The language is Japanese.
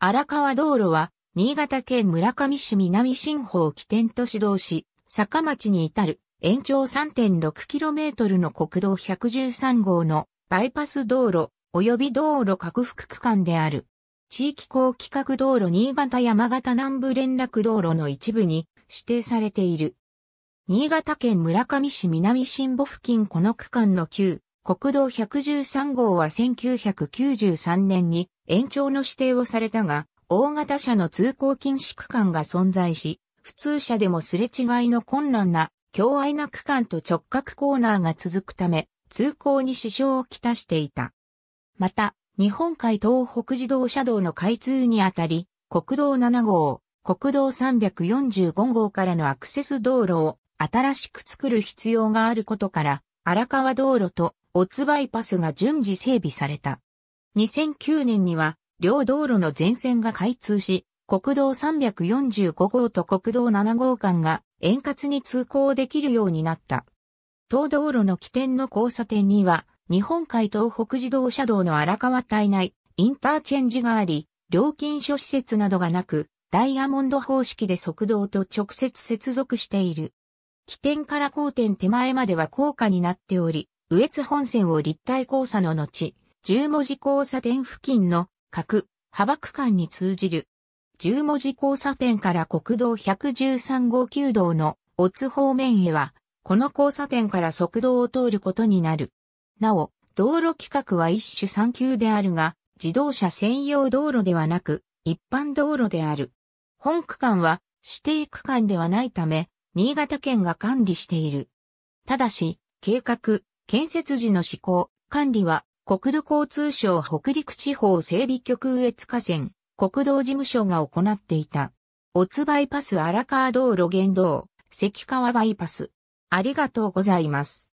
荒川道路は、新潟県村上市南新保を起点と指導し、坂町に至る延長 3.6km の国道113号のバイパス道路及び道路拡幅区間である。地域公規格道路新潟山形南部連絡道路の一部に指定されている。新潟県村上市南新保付近この区間の旧国道113号は1993年に延長の指定をされたが、大型車の通行禁止区間が存在し、普通車でもすれ違いの困難な、狭隘な区間と直角コーナーが続くため、通行に支障をきたしていた。また、日本海東北自動車道の開通にあたり、国道7号、国道345号からのアクセス道路を新しく作る必要があることから、荒川道路とオッツバイパスが順次整備された。2009年には、両道路の全線が開通し、国道345号と国道7号間が円滑に通行できるようになった。東道路の起点の交差点には、日本海東北自動車道の荒川体内、インターチェンジがあり、料金所施設などがなく、ダイヤモンド方式で側道と直接接続している。起点から交点手前までは高架になっており、上越本線を立体交差の後、十文字交差点付近の各幅区間に通じる。十文字交差点から国道113号9道のオツ方面へは、この交差点から側道を通ることになる。なお、道路規格は一種三級であるが、自動車専用道路ではなく、一般道路である。本区間は指定区間ではないため、新潟県が管理している。ただし、計画、建設時の施行、管理は、国土交通省北陸地方整備局上越河川、国道事務所が行っていた。オツバイパス荒川道路原道、関川バイパス。ありがとうございます。